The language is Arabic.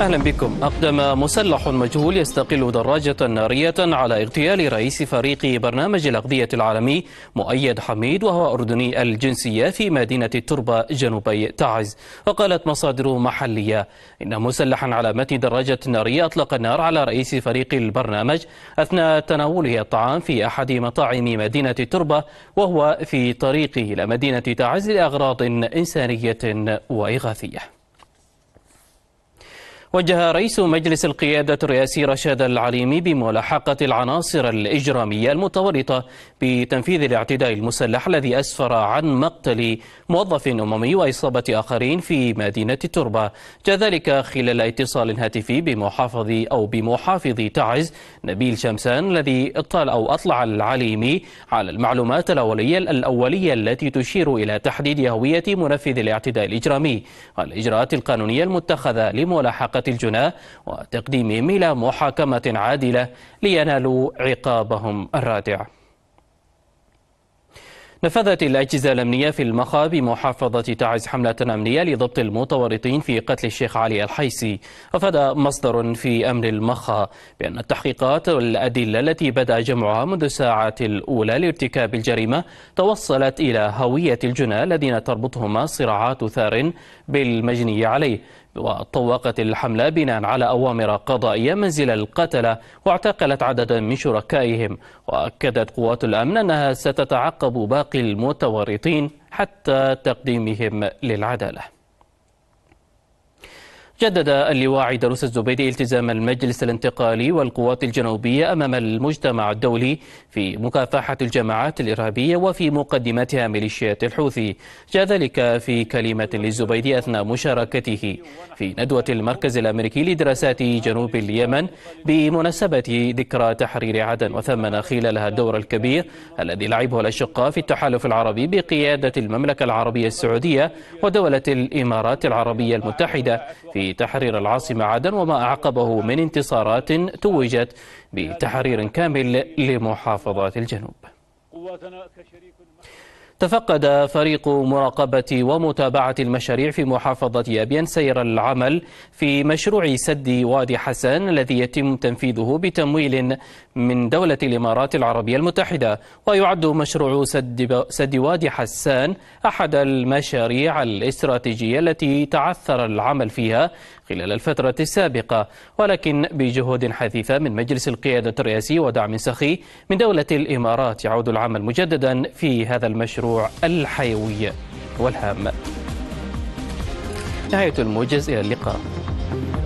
أهلا بكم أقدم مسلح مجهول يستقل دراجة نارية على اغتيال رئيس فريق برنامج الأغذية العالمي مؤيد حميد وهو أردني الجنسية في مدينة التربة جنوبي تعز وقالت مصادر محلية إن مسلحا على متن دراجة نارية أطلق النار على رئيس فريق البرنامج أثناء تناوله الطعام في أحد مطاعم مدينة التربة وهو في طريقه إلى مدينة تعز لأغراض إنسانية وإغاثية وجه رئيس مجلس القيادة الرئاسي رشاد العليمي بملاحقة العناصر الإجرامية المتورطة بتنفيذ الاعتداء المسلح الذي أسفر عن مقتل موظف أممي وإصابة آخرين في مدينة التربة جاء ذلك خلال اتصال هاتفي بمحافظ أو بمحافظ تعز نبيل شمسان الذي اطلع أو أطلع العليمي على المعلومات الأولية الأولية التي تشير إلى تحديد هوية منفذ الاعتداء الإجرامي والإجراءات القانونية المتخذة لملاحقة الجنى الجناه وتقديمهم إلى محاكمة عادلة لينالوا عقابهم الرادع نفذت الأجهزة الأمنية في المخا بمحافظة تعز حملة أمنية لضبط المتورطين في قتل الشيخ علي الحيسي أفاد مصدر في أمن المخا بأن التحقيقات والأدلة التي بدأ جمعها منذ الساعة الأولى لارتكاب الجريمة توصلت إلى هوية الجنى الذين تربطهما صراعات ثار بالمجني عليه وطوقت الحملة بناء على أوامر قضائية منزل القتلة واعتقلت عددا من شركائهم وأكدت قوات الأمن أنها ستتعقب باقي المتورطين حتى تقديمهم للعدالة جدد اللواء عيدروس الزبيدي التزام المجلس الانتقالي والقوات الجنوبية أمام المجتمع الدولي في مكافحة الجماعات الإرهابية وفي مقدمتها ميليشيات الحوثي جاء ذلك في كلمة للزبيدي أثناء مشاركته في ندوة المركز الأمريكي لدراسات جنوب اليمن بمناسبة ذكرى تحرير عدن وثمن خلالها الدور الكبير الذي لعبه الأشقاء في التحالف العربي بقيادة المملكة العربية السعودية ودولة الإمارات العربية المتحدة في تحرير العاصمة عدن وما أعقبه من انتصارات توجت بتحرير كامل لمحافظات الجنوب تفقد فريق مراقبة ومتابعة المشاريع في محافظة أبين سير العمل في مشروع سد وادي حسن الذي يتم تنفيذه بتمويل من دولة الإمارات العربية المتحدة ويعد مشروع سد, سد وادي حسان أحد المشاريع الاستراتيجية التي تعثر العمل فيها خلال الفترة السابقة ولكن بجهود حثيثة من مجلس القيادة الرئاسي ودعم سخي من دولة الإمارات يعود العمل مجددا في هذا المشروع المشروع الحيوي والهام نهاية الموجز إلى اللقاء